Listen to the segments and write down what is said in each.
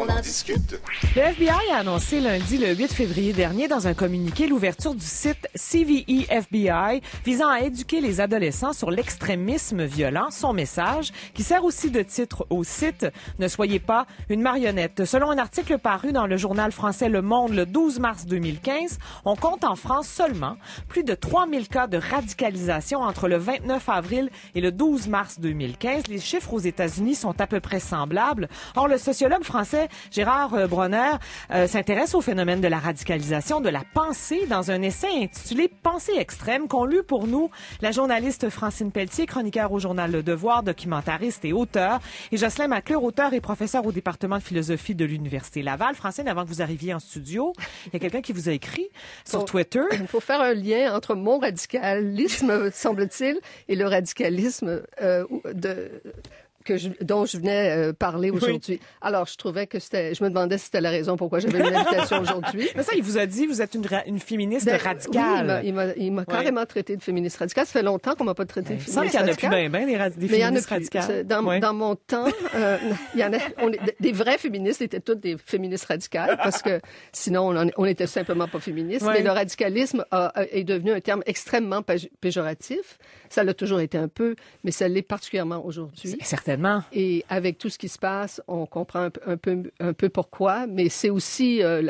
on en discute. Le FBI a annoncé lundi le 8 février dernier dans un communiqué l'ouverture du site CVE FBI visant à éduquer les adolescents sur l'extrémisme violent. Son message, qui sert aussi de titre au site, ne soyez pas une marionnette. Selon un article paru dans le journal français Le Monde le 12 mars 2015, on compte en France seulement plus de 3000 cas de radicalisation entre le 29 avril et le 12 mars 2015. Les chiffres aux États-Unis sont à peu près semblables. Or, le sociologue français Gérard euh, Bronner euh, s'intéresse au phénomène de la radicalisation de la pensée dans un essai intitulé Pensée extrême qu'on lu pour nous la journaliste Francine Pelletier, chroniqueur au journal Le Devoir, documentariste et auteur, et Jocelyn Macleur auteur et professeur au département de philosophie de l'Université Laval. Francine, avant que vous arriviez en studio, il y a quelqu'un qui vous a écrit sur Twitter. Il faut faire un lien entre mon radicalisme, semble-t-il, et le radicalisme euh, de dont je venais euh, parler aujourd'hui. Alors, je trouvais que c'était, je me demandais si c'était la raison pourquoi j'avais une invitation aujourd'hui. Mais ça, il vous a dit, vous êtes une, une féministe ben, radicale. Oui, il m'a carrément traité de féministe radicale. Ça fait longtemps qu'on m'a pas traité de ben, féministe radicale. Ben, il y en a plus bien, ben, des, féministes radicales. Dans, mon temps, euh, il y en a, des vrais féministes étaient toutes des féministes radicales parce que sinon, on n'était simplement pas féministes. et Mais le radicalisme est devenu un terme extrêmement péjoratif. Ça l'a toujours été un peu, mais ça l'est particulièrement aujourd'hui. Certainement. Et avec tout ce qui se passe, on comprend un, peu, pourquoi, mais c'est aussi euh,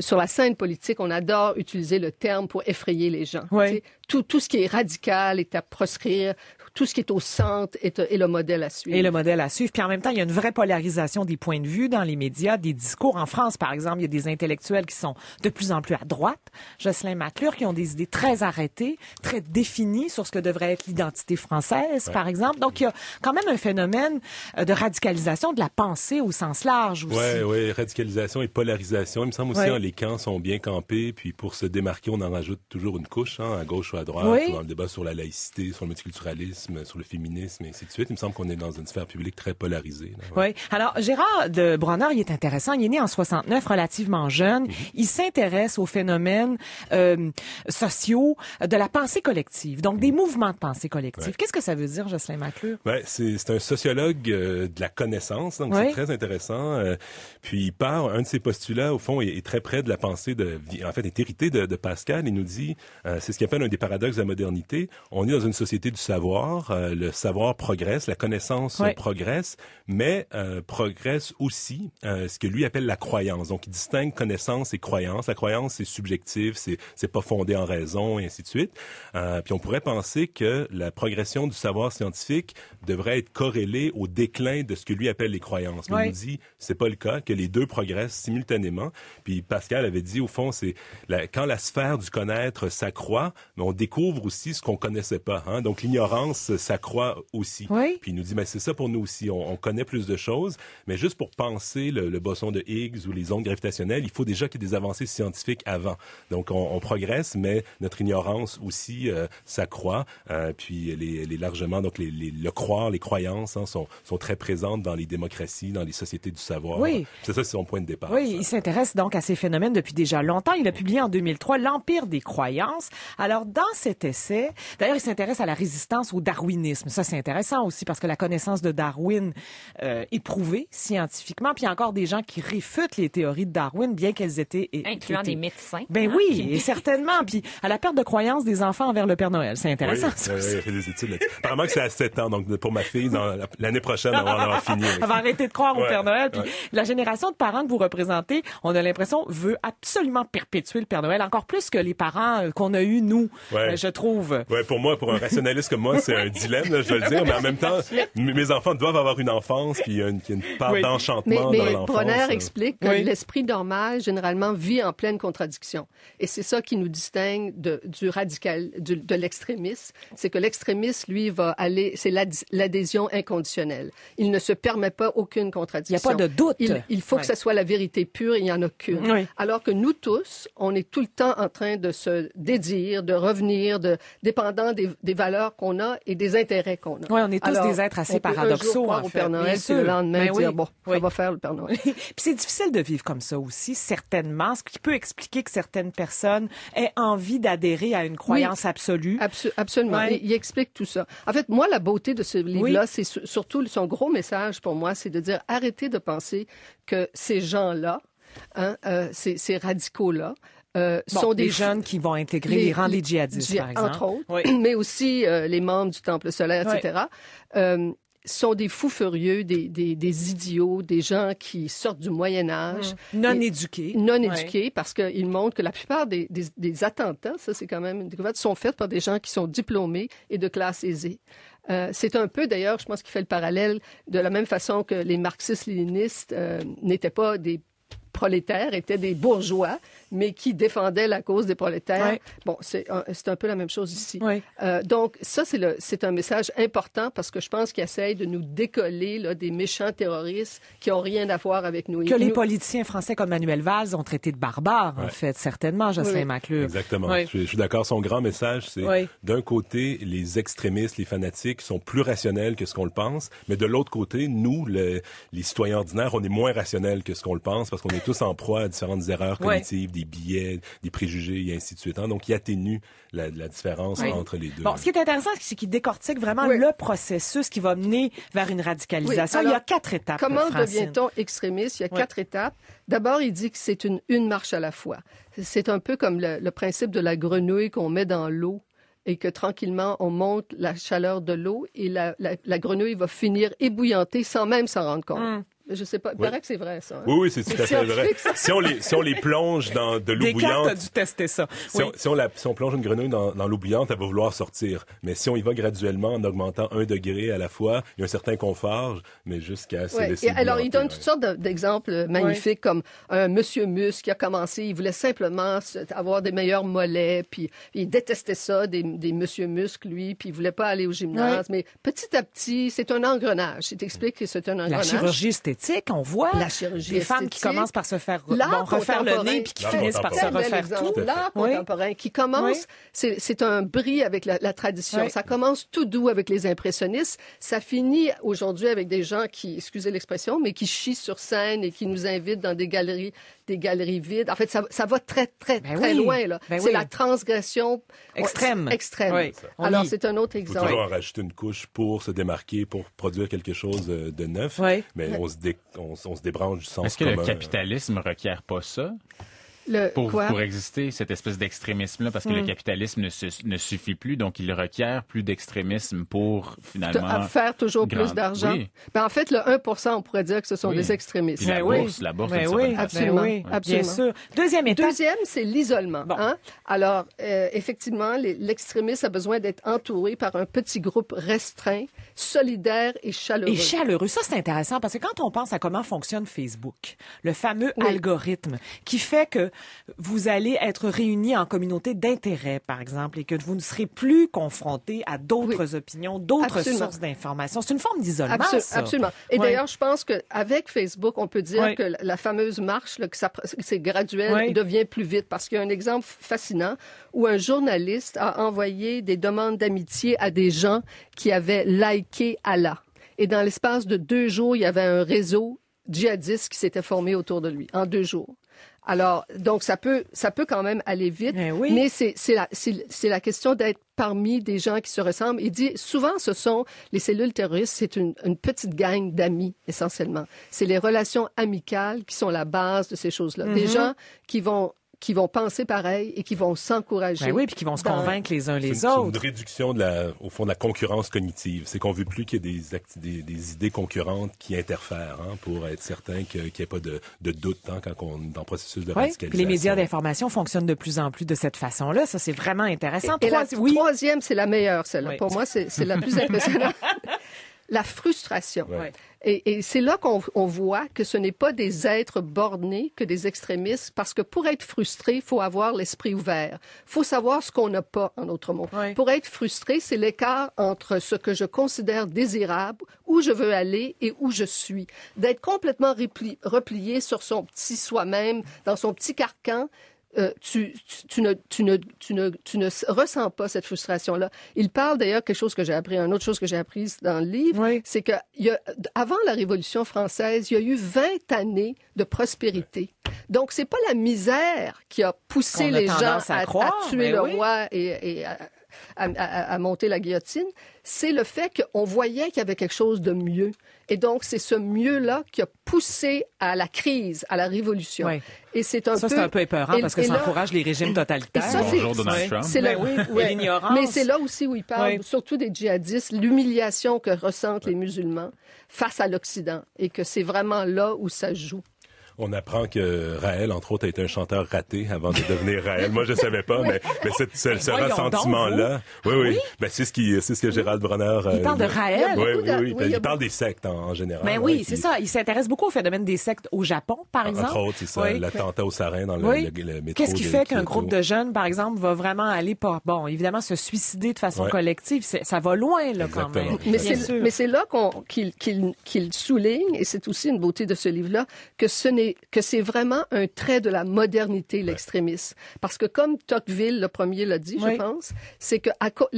sur la scène politique, on adore utiliser le terme pour effrayer les gens. tout ce qui est radical est à proscrire, tout ce qui est au centre est, le modèle à suivre. Et le modèle à suivre. Puis en même temps, il y a une vraie polarisation des points de vue dans les médias, des discours. En France, par exemple, il y a des intellectuels qui sont de plus en plus à droite, Jocelyn Maclure, qui ont des idées très arrêtées, très définies sur ce que devrait être l'identité française, par exemple. Donc, il y a quand même un phénomène euh, de radicalisation de la pensée au sens large aussi. Oui, oui, radicalisation et polarisation. Il me semble aussi que hein, les camps sont bien campés, puis pour se démarquer, on en rajoute toujours une couche, hein, à gauche ou à droite, dans le débat sur la laïcité, sur le multiculturalisme sur le féminisme et ainsi de suite. Il me semble qu'on est dans une sphère publique très polarisée. Oui. Alors, Gérard de Bronner, il est intéressant. Il est né en 69, relativement jeune. Mhm. Il s'intéresse aux phénomènes euh, sociaux de la pensée collective, donc des mhm. mouvements de pensée collective. Qu'est-ce que ça veut dire, Jocelyn Maclure? Ouais, ben, c'est un sociologue euh, de la connaissance, donc c'est très intéressant. Euh, puis il part, un de ses postulats, au fond, est, très près de la pensée de... En fait, est hérité de, de Pascal. Il nous dit, c'est ce qu'il appelle un des paradoxes de la modernité. On est dans une société du savoir euh, le savoir progresse, la connaissance progresse, mais euh, progresse aussi euh, ce que lui appelle la croyance. Donc, il distingue connaissance et croyance. La croyance, c'est subjectif, c'est pas fondé en raison et ainsi de suite. puis on pourrait penser que la progression du savoir scientifique devrait être corrélée au déclin de ce que lui appelle les croyances. Mais ouais. dit c'est pas le cas, que les deux progressent simultanément. Puis Pascal avait dit au fond, c'est quand la sphère du connaître s'accroît, mais on découvre aussi ce qu'on connaissait pas. Hein. Donc l'ignorance euh, s'accroît aussi. Puis il nous dit, mais ben, c'est ça pour nous aussi. On, connaît plus de choses, mais juste pour penser le, le, boson de Higgs ou les ondes gravitationnelles, il faut déjà qu'il y ait des avancées scientifiques avant. Donc on, progresse, mais notre ignorance aussi euh, s'accroît. Euh, puis les, largement, donc le croire, les croyances hein, sont, très présentes dans les démocraties, dans les sociétés du savoir. C'est ça, c'est son point de départ. Oui, il s'intéresse donc à ces phénomènes depuis déjà longtemps. Il a publié en 2003 L'Empire des croyances. Alors dans cet essai, d'ailleurs, il s'intéresse à la résistance au darwinisme. Ça, c'est intéressant aussi parce que la connaissance de Darwin euh, est prouvée scientifiquement. Puis il y a encore des gens qui réfutent les théories de Darwin, bien qu'elles étaient... Incluant des médecins. Ben hein? oui, et certainement. Puis à la perte de croyance des enfants envers le Père Noël. C'est intéressant. Oui, il des études Apparemment que c'est à 7 ans. Donc pour ma fille, l'année prochaine, on va en avoir On va arrêter de croire au Père Noël. Puis la génération de parents que vous représentez, on a l'impression, veut absolument perpétuer le Père Noël, encore plus que les parents euh, qu'on a eus, nous, euh, je trouve. Ouais, pour moi, pour un rationaliste comme moi, c'est un dilemme, je veux le dire, mais en même temps, mes enfants doivent avoir une enfance, puis il a une, part d'enchantement mais, mais l'enfance. explique que l'esprit normal, généralement, vit en pleine contradiction. Et c'est ça qui nous distingue de, du radical, de l'extrémiste. C'est que l'extrémiste, lui, va aller, c'est l'adhésion inconditionnelle. Il ne se permet pas aucune contradiction. Il n'y a pas de doute. Il, faut que ce soit la vérité pure, il n'y en a qu'une. Alors que nous tous, on est tout le temps en train de se dédire, de revenir, de, dépendant des, des valeurs qu'on a et des intérêts qu'on a. Oui, on est tous des êtres assez paradoxaux. un jour en au Père Noël, le lendemain ben dire, bon, va faire le Père Noël. puis c'est difficile de vivre comme ça aussi, certainement, ce qui peut expliquer que certaines personnes aient envie d'adhérer à une croyance absolue. absolument. Il, explique tout ça. En fait, moi, la beauté de ce livre-là, c'est surtout son gros message pour moi, c'est de dire, arrêtez de penser que ces gens-là, hein, euh, ces radicaux-là euh, sont des jeunes qui vont intégrer les, les rangs des djihadistes, par exemple. mais aussi euh, les membres du Temple solaire, etc. Euh, sont des fous furieux, des, des, idiots, des gens qui sortent du Moyen Âge. Mm. Non éduqués. Non éduqués, parce qu'ils montrent que la plupart des, des, attentats, ça c'est quand même une découverte, sont faits par des gens qui sont diplômés et de classe aisée. c'est un peu, d'ailleurs, je pense qu'il fait le parallèle de la même façon que les marxistes-léninistes n'étaient pas des prolétaires, étaient des bourgeois mais qui défendait la cause des prolétaires. Bon, c'est un, un, peu la même chose ici. Euh, donc, ça, c'est un message important parce que je pense qu'il essaye de nous décoller là, des méchants terroristes qui ont rien à voir avec nous. Que les politiciens français comme Manuel Valls ont traité de barbares, en fait, certainement, Jocelyn oui. Maclure. Exactement. Je suis, d'accord. Son grand message, c'est d'un côté, les extrémistes, les fanatiques sont plus rationnels que ce qu'on le pense, mais de l'autre côté, nous, les citoyens ordinaires, on est moins rationnels que ce qu'on le pense parce qu'on est tous en proie à différentes erreurs cognitives, des biais, des préjugés et ainsi de suite. Hein. Donc, il atténue la, différence entre les deux. Bon, ce qui est intéressant, c'est qu'il décortique vraiment le processus qui va mener vers une radicalisation. il y a quatre étapes. Comment devient-on extrémiste? Il y a quatre étapes. D'abord, il dit que c'est une, une marche à la fois. C'est un peu comme le, principe de la grenouille qu'on met dans l'eau et que tranquillement, on monte la chaleur de l'eau et la, grenouille va finir ébouillantée sans même s'en rendre compte. Hum. Je sais pas. Il que c'est vrai, ça. Hein. Oui, oui, c'est tout à fait vrai. Si on, les, si on les plonge dans de l'eau bouillante. Descartes dû tester ça. Si, on, la, plonge une grenouille dans, dans l'eau bouillante, elle va vouloir sortir. Mais si on y va graduellement en augmentant un degré à la fois, il y a un certain confort, mais jusqu'à Alors, il donne toutes sortes d'exemples euh, magnifiques, comme un monsieur Musc qui a commencé, il voulait simplement avoir des meilleurs mollets, puis il détestait ça, des, des monsieur musk lui, puis il voulait pas aller au gymnase. Mais petit à petit, c'est un engrenage. Il t'explique que c'est un engrenage. La chirurgie on voit la chirurgie des femmes qui commencent par se faire refaire le nez puis qui finissent par se refaire tout. L'art contemporain qui commence, c'est un bris avec la, tradition. Ça commence tout doux avec les impressionnistes. Ça finit aujourd'hui avec des gens qui, excusez l'expression, mais qui chient sur scène et qui nous invitent dans des galeries, des galeries vides. En fait, ça, va très, très, ben très loin. Ben c'est la transgression extrême. extrême. Alors, c'est un autre exemple. Il faut toujours en rajouter une couche pour se démarquer, pour produire quelque chose euh, de neuf. Mais on se on, se débranche du sens Est-ce que le euh, capitalisme requiert pas ça? pour, pour exister, cette espèce d'extrémisme-là, parce que le hmm. capitalisme ne, suffit plus, donc il requiert plus d'extrémisme pour finalement... faire toujours plus d'argent. Ben, en fait, le 1 on pourrait dire que ce sont des extrémistes. la ben oui. bourse, la bourse, ben Absolument. oui, absolument. Bien sûr. Deuxième étape. Deuxième, c'est l'isolement. Hein? Alors, euh, effectivement, l'extrémiste a besoin d'être entouré par un petit groupe restreint solidaire et chaleureux. Et chaleureux. Ça, c'est intéressant parce que quand on pense à comment fonctionne Facebook, le fameux algorithme qui fait que vous allez être réunis en communauté d'intérêt, par exemple, et que vous ne serez plus confronté à d'autres opinions, d'autres sources d'informations. C'est une forme d'isolement, Absolument. Et d'ailleurs, je pense qu'avec Facebook, on peut dire que la fameuse marche, c'est graduel, devient plus vite parce qu'il y a un exemple fascinant où un journaliste a envoyé des demandes d'amitié à des gens qui avaient liké Allah. Et dans l'espace de deux jours, il y avait un réseau djihadiste qui s'était formé autour de lui, en deux jours. Alors, donc ça peut, ça peut quand même aller vite, eh mais c'est la, question d'être parmi des gens qui se ressemblent. Il dit souvent, ce sont les cellules terroristes, c'est une, petite gang d'amis essentiellement. C'est les relations amicales qui sont la base de ces choses-là. Des mm-hmm. gens qui vont qui vont penser pareil et qui vont s'encourager. Ben oui, puis qui vont se convaincre les uns les autres. C'est une réduction de la, au fond de la concurrence cognitive. C'est qu'on veut plus qu'il y ait des, des, idées concurrentes qui interfèrent hein, pour être certain qu'il n'y ait pas de, doute hein, quand on dans le processus de oui, radicalisation. Les médias d'information fonctionnent de plus en plus de cette façon-là. Ça, c'est vraiment intéressant. Et, la troisième, c'est la meilleure, celle-là. Pour moi, c'est la plus impressionnante la frustration. Et, c'est là qu'on voit que ce n'est pas des êtres bornés que des extrémistes, parce que pour être frustré, il faut avoir l'esprit ouvert. faut savoir ce qu'on n'a pas, en autre mot. Pour être frustré, c'est l'écart entre ce que je considère désirable, où je veux aller et où je suis. D'être complètement repli replié sur son petit soi-même, dans son petit carcan, euh, tu, ne, ne, ne, ressens pas cette frustration-là. Il parle d'ailleurs quelque chose que j'ai appris, une autre chose que j'ai apprise dans le livre, c'est que avant la Révolution française, il y a eu 20 années de prospérité. Donc, c'est pas la misère qui a poussé les gens à, tuer ben le roi et, et à, à, monter la guillotine, c'est le fait qu'on voyait qu'il y avait quelque chose de mieux. Et donc, c'est ce mieux-là qui a poussé à la crise, à la révolution. Et c'est un ça, c'est un peu épeurant parce que ça encourage les régimes totalitaires. Bonjour Donald Trump. Ben Mais c'est là aussi où il parle, surtout des djihadistes, l'humiliation que ressentent les musulmans face à l'Occident et que c'est vraiment là où ça joue. On apprend que Raël, entre autres, a été un chanteur raté avant de devenir Raël. Moi, je ne savais pas, mais, mais ce ressentiment-là. Oui, oui. Ben, c'est ce qui, ce que Gérald Brunner... Euh, il parle de Raël. Oui, oui, oui. il parle des sectes en, général. Mais ben hein, oui, c'est ça. Il s'intéresse beaucoup au phénomène des sectes au Japon, par exemple. Entre autres, c'est ça. L'attentat au sarin dans le, métro. Qu'est-ce qui fait qu'un groupe de jeunes, par exemple, va vraiment aller pas, bon, évidemment, se suicider de façon collective? Ça va loin, là, quand même. Mais c'est, là qu'on, qu'il, qu'il souligne, et c'est aussi une beauté de ce livre-là, que ce n'est que c'est vraiment un trait de la modernité, l'extrémisme. Parce que comme Tocqueville, le premier, l'a dit, je pense, c'est que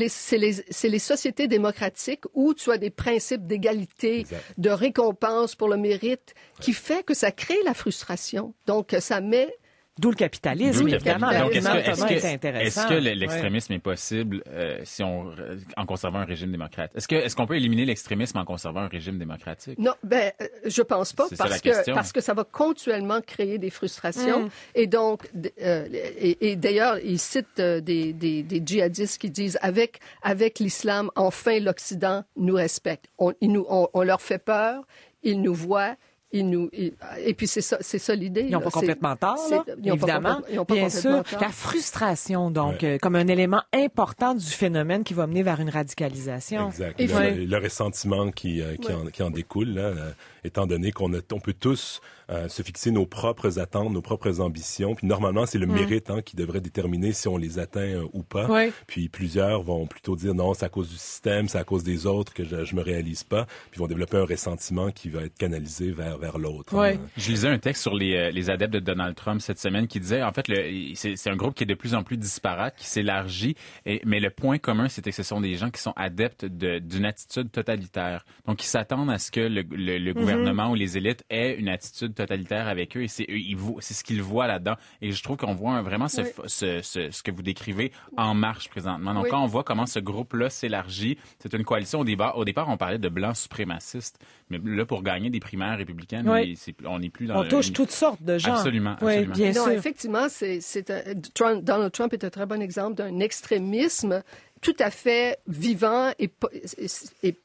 c'est les, les, sociétés démocratiques où tu as des principes d'égalité, de récompense pour le mérite, qui fait que ça crée la frustration. Donc, ça met D'où le capitalisme, évidemment. est-ce que, est-ce que, l'extrémisme est possible euh, si on, en conservant un régime démocrate? Est-ce, qu'on peut éliminer l'extrémisme en conservant un régime démocratique? Non, ben, euh, je pense pas, parce que, parce que ça va continuellement créer des frustrations. Mm. Et donc, euh, et, d'ailleurs, il cite des, djihadistes qui disent, avec, avec l'islam, enfin l'Occident nous respecte. nous, on, on leur fait peur, ils nous voient, ah, et puis c'est ça, ça l'idée. Ils n'ont pas complètement tort, là, évidemment. Bien sûr, la frustration, donc, euh, comme un élément important du phénomène qui va mener vers une radicalisation. Exact. Et le, ressentiment qui, euh, qui, en, découle, là, euh, étant donné qu'on on peut tous euh, se fixer nos propres attentes, nos propres ambitions. Puis normalement, c'est le mm. mérite hein, qui devrait déterminer si on les atteint euh, ou pas. Puis plusieurs vont plutôt dire non, c'est à cause du système, c'est à cause des autres que je, ne me réalise pas. Puis vont développer un ressentiment qui va être canalisé vers vers l'autre. Hein. Oui. Je lisais un texte sur les, euh, les adeptes de Donald Trump cette semaine qui disait en fait c'est un groupe qui est de plus en plus disparate, qui s'élargit, mais le point commun c'était que ce sont des gens qui sont adeptes d'une attitude totalitaire. Donc ils s'attendent à ce que le, mm-hmm. gouvernement ou les élites aient une attitude totalitaire avec eux et c'est c'est ce qu'ils voient là-dedans. Et je trouve qu'on voit vraiment ce, ce, ce, ce, que vous décrivez en marche présentement. Donc, quand on voit comment ce groupe-là s'élargit, c'est une coalition au départ. Au départ, on parlait de blancs suprémacistes, mais là, pour gagner des primaires républicaines, oui. est, on n'est plus dans... On touche toutes sortes de gens. Absolument, absolument. Bien non, effectivement, c'est Donald Trump est un très bon exemple d'un extrémisme tout à fait vivant et, et, et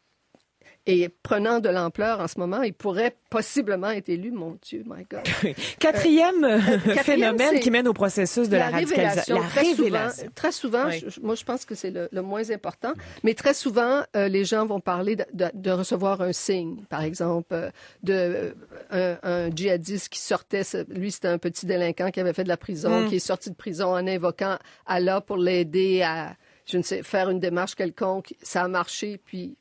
et prenant de l'ampleur en ce moment, il pourrait possiblement être élu. Mon Dieu, my God. Euh, euh, euh, quatrième, phénomène qui mène au processus de la, révélation. La très révélation. Souvent, très souvent, moi je pense que c'est le, moins important, mais très souvent, les gens vont parler de, recevoir un signe, par exemple, d'un de un, djihadiste qui sortait, lui c'était un petit délinquant qui avait fait de la prison, hmm. qui est sorti de prison en invoquant Allah pour l'aider à je ne sais, faire une démarche quelconque, ça a marché, puis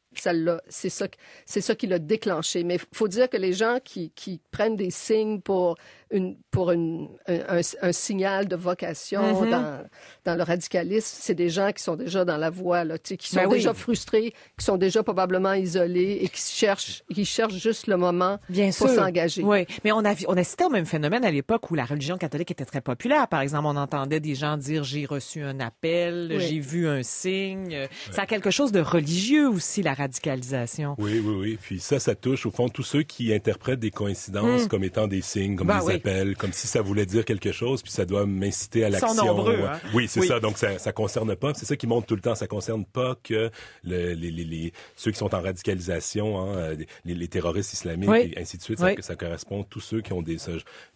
c'est ça, c'est ça qui l'a déclenché. Mais faut dire que les gens qui, prennent des signes pour une, pour une, un, signal de vocation mm-hmm. dans, le radicalisme, c'est des gens qui sont déjà dans la voie, qui ben sont déjà frustrés, qui sont déjà probablement isolés et qui cherchent, qui cherchent juste le moment pour s'engager. Oui, mais on, a, on assistait au même phénomène à l'époque où la religion catholique était très populaire. Par exemple, on entendait des gens dire j'ai reçu un appel, j'ai vu un signe. Ça a quelque chose de religieux aussi, la radicalisation. Oui, oui, oui. Puis ça, ça touche au fond tous ceux qui interprètent des coïncidences hmm. comme étant des signes, comme ben des appels, comme si ça voulait dire quelque chose, puis ça doit m'inciter à l'action. nombreux, hein. Oui, c'est ça. Donc ça, ça concerne pas. C'est ça qui monte tout le temps. Ça concerne pas que les, les, les, ceux qui sont en radicalisation, hein, euh, les, les, terroristes islamiques, et ainsi de suite. Ça, correspond à tous ceux qui ont des,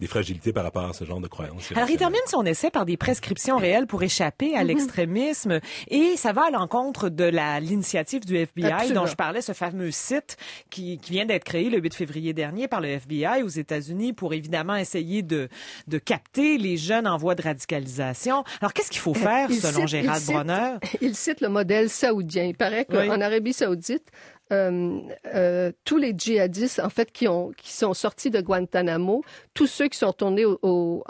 des fragilités par rapport à ce genre de croyances. Alors il termine son essai par des prescriptions réelles pour échapper à mhm. l'extrémisme et ça va à l'encontre de la l'initiative du FBI dont je parlais, ce fameux site qui, vient d'être créé le 8 février dernier par le FBI aux États-Unis pour évidemment essayer de, capter les jeunes en voie de radicalisation. Alors, qu'est-ce qu'il faut euh, faire, selon Gérald Bronner? Il cite le modèle saoudien. Il paraît qu'en Arabie saoudite, euh, euh, tous les djihadistes, en fait, qui, ont, qui sont sortis de Guantanamo, tous ceux qui sont retournés en,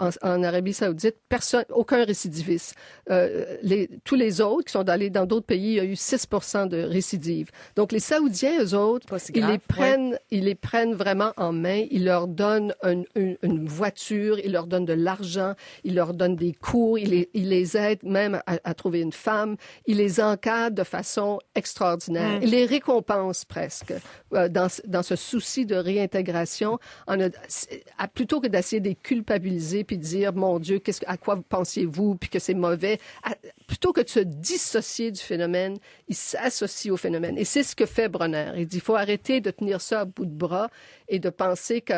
Arabie Saoudite, personne, aucun récidiviste. Euh, les, tous les autres qui sont allés dans d'autres pays, il y a eu 6 de récidive. Donc, les Saoudiens, eux autres, ils, les prennent, ils les prennent vraiment en main. Ils leur donnent une, voiture, ils leur donnent de l'argent, ils leur donnent des cours, ils les, ils les aident même à, trouver une femme, ils les encadrent de façon extraordinaire. Ils les récompensent presque euh, dans, ce souci de réintégration, a, plutôt que d'essayer de les culpabiliser puis de dire mon Dieu, qu'est-ce, à quoi pensiez-vous puis que c'est mauvais plutôt que de se dissocier du phénomène, il s'associe au phénomène. Et c'est ce que fait Bronner. Il dit, il faut arrêter de tenir ça à bout de bras et de penser que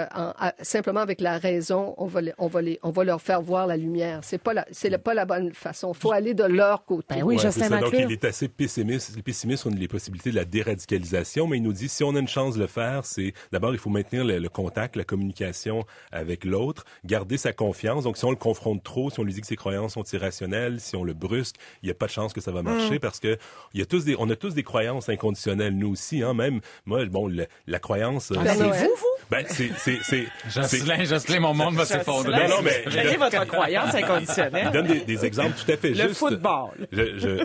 simplement avec la raison, on va, les, on, va les, on va leur faire voir la lumière. C'est pas la, c'est pas la bonne façon. Il Faut aller de leur côté. Ben oui, ouais, Donc, il est assez pessimiste, pessimiste sur les possibilités de la déradicalisation, mais il nous dit, si on a une chance de le faire, c'est d'abord, il faut maintenir le contact, la communication avec l'autre, garder sa confiance. Donc, si on le confronte trop, si on lui dit que ses croyances sont irrationnelles, si on le brusque, il n'y a pas de chance que ça va hmm. marcher parce que a tous des, on a tous des croyances inconditionnelles, nous aussi. Hein, même moi, bon, la croyance... Euh, ah, ben, c'est vous, vous? Ben, c'est... Jocelyn, Jocelyn, mon monde va s'effondrer. Non, non, mais... Quelle votre croyance inconditionnelle? Je donne des, exemples tout à fait justes. Le football.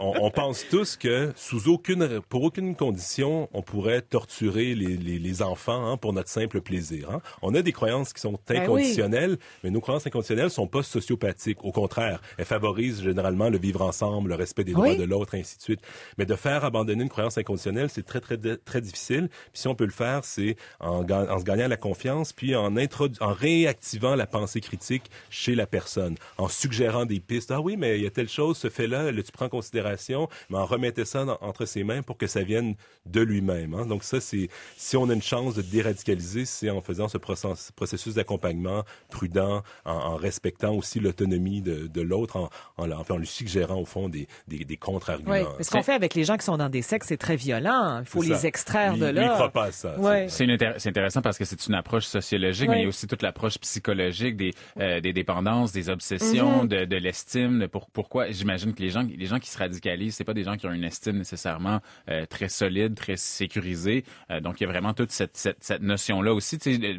on, pense tous que sous aucune, pour aucune condition, on pourrait torturer les, enfants hein, pour notre simple plaisir. Hein. On a des croyances qui sont ben inconditionnelles, mais nos croyances inconditionnelles sont pas sociopathiques. Au contraire, elles favorisent généralement le vivre ensemble le respect des ah droits de l'autre, ainsi de suite. Mais de faire abandonner une croyance inconditionnelle, c'est très, très, très difficile. Puis si on peut le faire, c'est en, se gagnant la confiance, puis en, en réactivant la pensée critique chez la personne, en suggérant des pistes. Ah oui, mais il y a telle chose, ce fait-là, tu prends en considération, mais en remettant ça entre ses mains pour que ça vienne de lui-même. Hein. Donc ça, c'est si on a une chance de déradicaliser, c'est en faisant ce processus d'accompagnement prudent, en, respectant aussi l'autonomie de, l'autre, en, en, lui suggérant au fond des, des, contre-arguments. ce qu'on fait avec les gens qui sont dans des sexes, c'est très violent. Il faut les extraire de là. ne pas ça. C'est intéressant parce que c'est une approche sociologique, mais il y a aussi toute l'approche psychologique des, euh, des dépendances, des obsessions, mhm. de, l'estime. Pour, pourquoi J'imagine que les gens, les gens qui se radicalisent, c'est pas des gens qui ont une estime nécessairement euh, très solide, très sécurisée. Euh, donc il y a vraiment toute cette, notion-là aussi.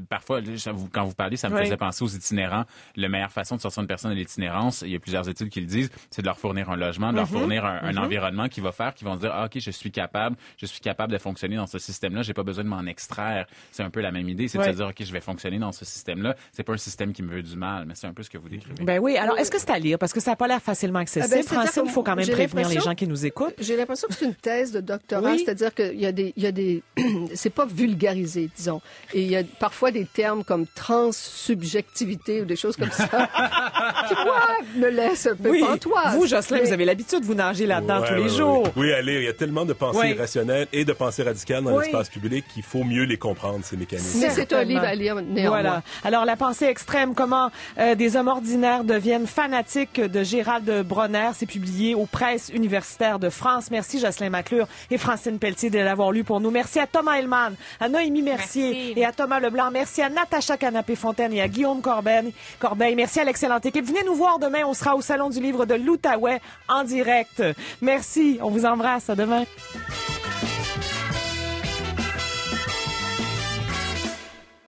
parfois parfois, quand vous parlez, ça me faisait penser aux itinérants. La meilleure façon de sortir une personne de l'itinérance, il y a plusieurs études qui le disent, c'est de leur fournir un de leur mm-hmm. fournir un, mm-hmm. environnement qui va faire, qu'ils vont dire, ah, OK, je suis capable, je suis capable de fonctionner dans ce système-là, j'ai pas besoin de m'en extraire. C'est un peu la même idée, c'est à de dire, OK, je vais fonctionner dans ce système-là. C'est pas un système qui me veut du mal, mais c'est un peu ce que vous décrivez. Ben oui. Alors, est-ce que c'est à lire? Parce que ça n'a pas l'air facilement ah ben, accessible. Francine, il faut quand même prévenir les gens qui nous écoutent. J'ai l'impression que c'est une thèse de doctorat, c'est-à-dire qu'il y a des, il y des, c'est pas vulgarisé, disons. Et il y a parfois des termes comme transsubjectivité ou des choses comme ça qui, me laisse un peu oui. Vous, Jocelyne, vous avez l'habitude, de vous nager là-dedans tous les jours. Oui, allez, il y a tellement de pensées irrationnelles et de pensées radicales dans l'espace public qu'il faut mieux les comprendre, ces mécanismes. Mais c'est un livre à lire néanmoins. Voilà. Alors, la pensée extrême, comment euh, des hommes ordinaires deviennent fanatiques de Gérald Bronner, c'est publié aux presses universitaires de France. Merci Jocelyn Maclure et Francine Pelletier de l'avoir lu pour nous. Merci à Thomas Hellman, à Noémie Mercier et à Thomas Leblanc. Merci à Natacha Canapé-Fontaine et à Guillaume Corbeil. Corbeil. Merci à l'excellente équipe. Venez nous voir demain. On sera au Salon du livre de l'Outaouais en direct. Merci. On vous embrasse. À demain.